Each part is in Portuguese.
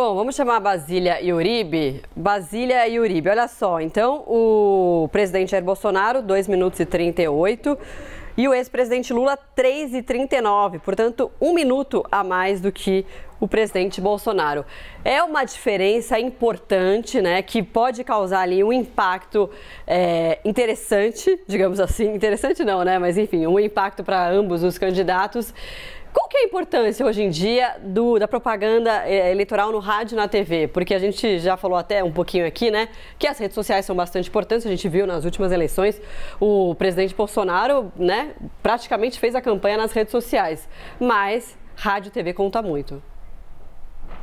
Bom, vamos chamar Basília e Uribe. Basília e Uribe, olha só. Então, o presidente Jair Bolsonaro, 2 minutos e 38, e o ex-presidente Lula, 3 e 39. Portanto, um minuto a mais do que o presidente Bolsonaro. É uma diferença importante, né, que pode causar ali um impacto é, interessante, digamos assim, interessante não, né, mas enfim, um impacto para ambos os candidatos. Qual que é a importância hoje em dia do, da propaganda eh, eleitoral no rádio e na TV? Porque a gente já falou até um pouquinho aqui, né? Que as redes sociais são bastante importantes. A gente viu nas últimas eleições o presidente Bolsonaro, né? Praticamente fez a campanha nas redes sociais. Mas rádio e TV conta muito.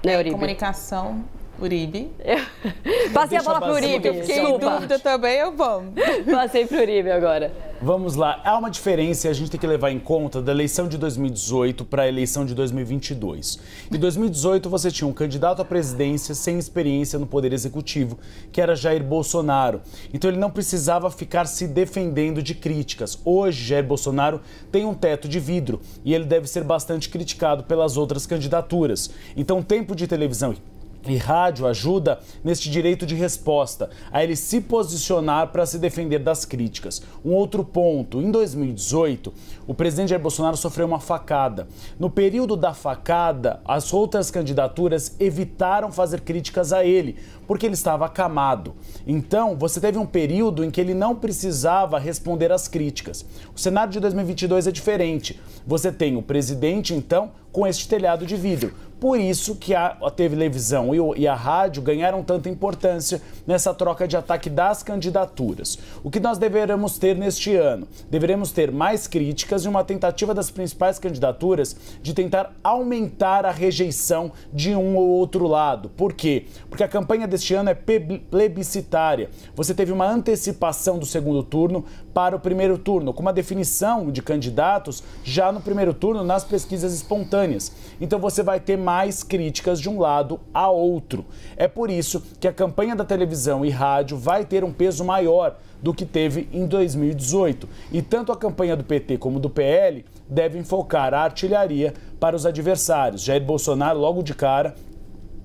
Né, é, Uribe? Comunicação Uribe. Eu... Passei a bola para o Uribe. Eu fiquei Desculpa. em dúvida também, eu vou. Passei o Uribe agora. Vamos lá. Há uma diferença e a gente tem que levar em conta da eleição de 2018 para a eleição de 2022. Em 2018, você tinha um candidato à presidência sem experiência no Poder Executivo, que era Jair Bolsonaro. Então ele não precisava ficar se defendendo de críticas. Hoje, Jair Bolsonaro tem um teto de vidro e ele deve ser bastante criticado pelas outras candidaturas. Então, tempo de televisão e rádio ajuda neste direito de resposta, a ele se posicionar para se defender das críticas. Um outro ponto, em 2018, o presidente Jair Bolsonaro sofreu uma facada. No período da facada, as outras candidaturas evitaram fazer críticas a ele, porque ele estava acamado. Então, você teve um período em que ele não precisava responder às críticas. O cenário de 2022 é diferente. Você tem o presidente, então, com este telhado de vidro. Por isso que a, televisão e, a rádio ganharam tanta importância nessa troca de ataque das candidaturas. O que nós deveremos ter neste ano? Deveremos ter mais críticas e uma tentativa das principais candidaturas de tentar aumentar a rejeição de um ou outro lado. Por quê? Porque a campanha deste ano é plebiscitária. Você teve uma antecipação do segundo turno para o primeiro turno, com uma definição de candidatos já no primeiro turno nas pesquisas espontâneas. Então você vai ter mais críticas de um lado a outro. É por isso que a campanha da televisão e rádio vai ter um peso maior do que teve em 2018. E tanto a campanha do PT como do PL devem focar a artilharia para os adversários. Jair Bolsonaro, logo de cara,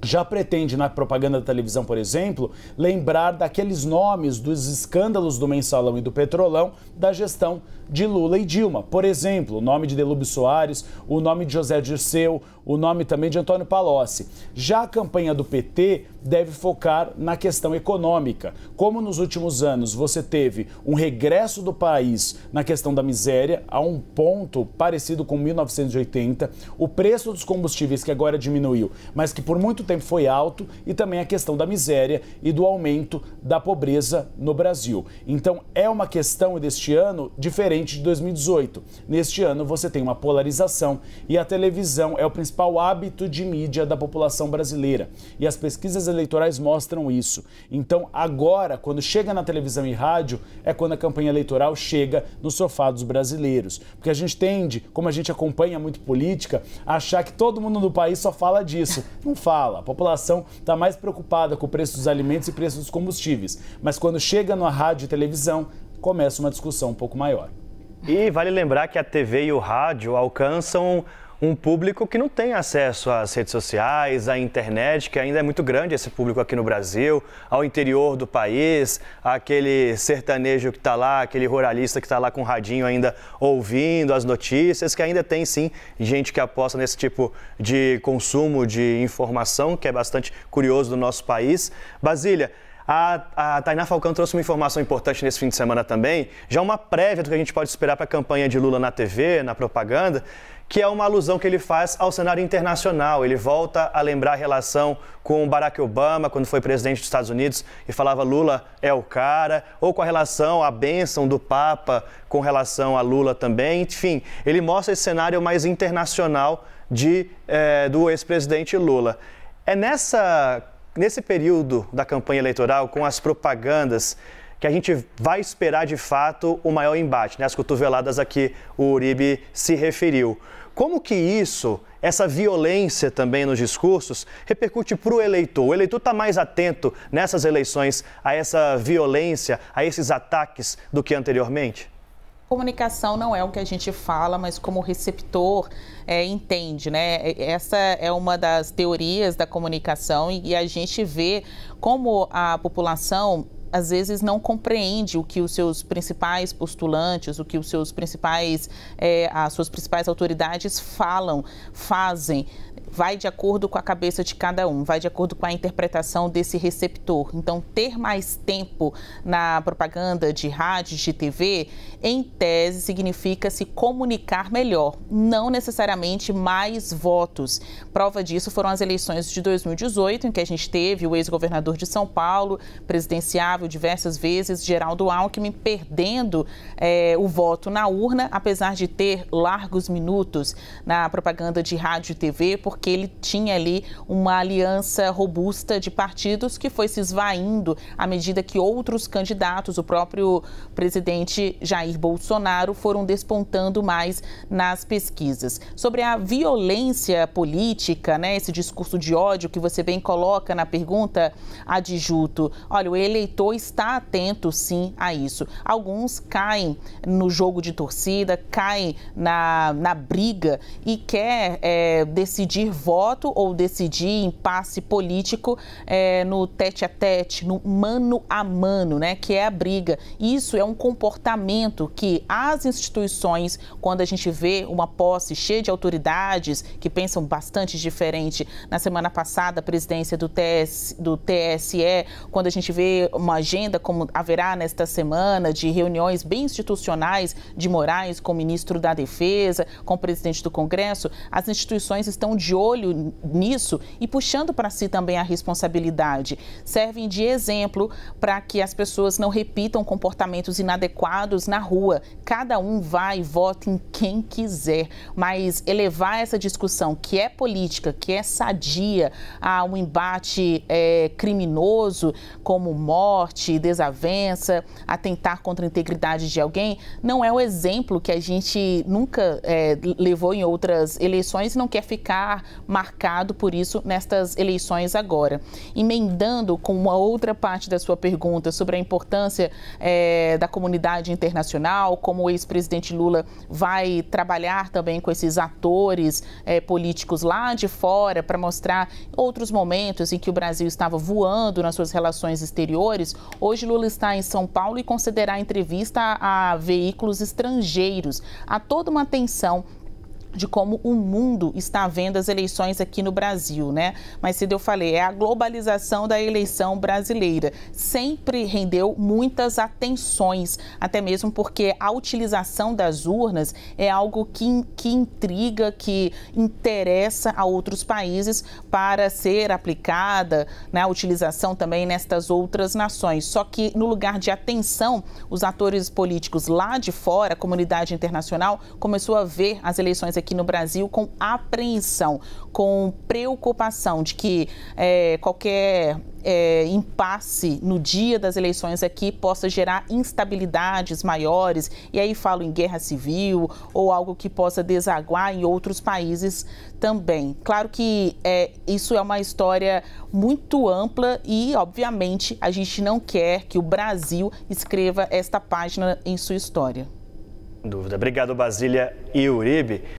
já pretende, na propaganda da televisão, por exemplo, lembrar daqueles nomes dos escândalos do mensalão e do petrolão da gestão de Lula e Dilma. Por exemplo, o nome de Delúbio Soares, o nome de José Dirceu, o nome também de Antônio Palocci. Já a campanha do PT deve focar na questão econômica. Como nos últimos anos você teve um regresso do país na questão da miséria a um ponto parecido com 1980, o preço dos combustíveis que agora diminuiu, mas que por muito tempo foi alto e também a questão da miséria e do aumento da pobreza no Brasil. Então é uma questão deste ano diferente de 2018. Neste ano você tem uma polarização e a televisão é o principal hábito de mídia da população brasileira. E as pesquisas eleitorais mostram isso. Então agora, quando chega na televisão e rádio, é quando a campanha eleitoral chega no sofá dos brasileiros. Porque a gente tende, como a gente acompanha muito política, a achar que todo mundo no país só fala disso. Não fala. A população está mais preocupada com o preço dos alimentos e preço dos combustíveis. Mas quando chega na rádio e televisão, começa uma discussão um pouco maior. E vale lembrar que a TV e o rádio alcançam um público que não tem acesso às redes sociais, à internet, que ainda é muito grande esse público aqui no Brasil, ao interior do país, aquele sertanejo que está lá, aquele ruralista que está lá com o radinho ainda ouvindo as notícias, que ainda tem sim gente que aposta nesse tipo de consumo de informação, que é bastante curioso do nosso país. Basília, a, a Tainá Falcão trouxe uma informação importante nesse fim de semana também, já uma prévia do que a gente pode esperar para a campanha de Lula na TV, na propaganda, que é uma alusão que ele faz ao cenário internacional. Ele volta a lembrar a relação com Barack Obama, quando foi presidente dos Estados Unidos, e falava Lula é o cara, ou com a relação à bênção do Papa com relação a Lula também. Enfim, ele mostra esse cenário mais internacional de, eh, do ex-presidente Lula. É nessa nesse período da campanha eleitoral, com as propagandas, que a gente vai esperar de fato o maior embate, né? as cotoveladas a que o Uribe se referiu. Como que isso, essa violência também nos discursos, repercute para o eleitor? O eleitor está mais atento nessas eleições a essa violência, a esses ataques do que anteriormente? comunicação não é o que a gente fala, mas como o receptor é, entende, né? Essa é uma das teorias da comunicação e, e a gente vê como a população às vezes não compreende o que os seus principais postulantes, o que os seus principais, é, as suas principais autoridades falam, fazem. Vai de acordo com a cabeça de cada um, vai de acordo com a interpretação desse receptor. Então, ter mais tempo na propaganda de rádio, de TV, em tese significa se comunicar melhor, não necessariamente mais votos. Prova disso foram as eleições de 2018, em que a gente teve o ex-governador de São Paulo, presidenciável diversas vezes Geraldo Alckmin perdendo é, o voto na urna, apesar de ter largos minutos na propaganda de rádio e TV, porque ele tinha ali uma aliança robusta de partidos que foi se esvaindo à medida que outros candidatos, o próprio presidente Jair Bolsonaro, foram despontando mais nas pesquisas. Sobre a violência política, né, esse discurso de ódio que você bem coloca na pergunta, adjunto, olha, o eleitor treinador está atento sim a isso. Alguns caem no jogo de torcida, caem na, na briga e quer é, decidir voto ou decidir impasse político é, no tete a tete, no mano a mano, né, que é a briga. Isso é um comportamento que as instituições, quando a gente vê uma posse cheia de autoridades que pensam bastante diferente, na semana passada a presidência do, TS, do TSE, quando a gente vê uma agenda, como haverá nesta semana, de reuniões bem institucionais de Moraes com o ministro da Defesa, com o presidente do Congresso, as instituições estão de olho nisso e puxando para si também a responsabilidade. Servem de exemplo para que as pessoas não repitam comportamentos inadequados na rua. Cada um vai e vota em quem quiser, mas elevar essa discussão que é política, que é sadia, a um embate é, criminoso, como morte, morte, desavença, atentar contra a integridade de alguém, não é o exemplo que a gente nunca é, levou em outras eleições e não quer ficar marcado por isso nestas eleições agora. Emendando com uma outra parte da sua pergunta sobre a importância é, da comunidade internacional, como o ex-presidente Lula vai trabalhar também com esses atores é, políticos lá de fora para mostrar outros momentos em que o Brasil estava voando nas suas relações exteriores, Hoje, Lula está em São Paulo e concederá entrevista a veículos estrangeiros. Há toda uma tensão de como o mundo está vendo as eleições aqui no Brasil, né? Mas se eu falei, é a globalização da eleição brasileira. Sempre rendeu muitas atenções, até mesmo porque a utilização das urnas é algo que, que intriga, que interessa a outros países para ser aplicada na né? utilização também nestas outras nações. Só que no lugar de atenção, os atores políticos lá de fora, a comunidade internacional, começou a ver as eleições aqui aqui no Brasil com apreensão, com preocupação de que é, qualquer é, impasse no dia das eleições aqui possa gerar instabilidades maiores, e aí falo em guerra civil ou algo que possa desaguar em outros países também. Claro que é, isso é uma história muito ampla e, obviamente, a gente não quer que o Brasil escreva esta página em sua história. dúvida. Obrigado, Basília e Uribe.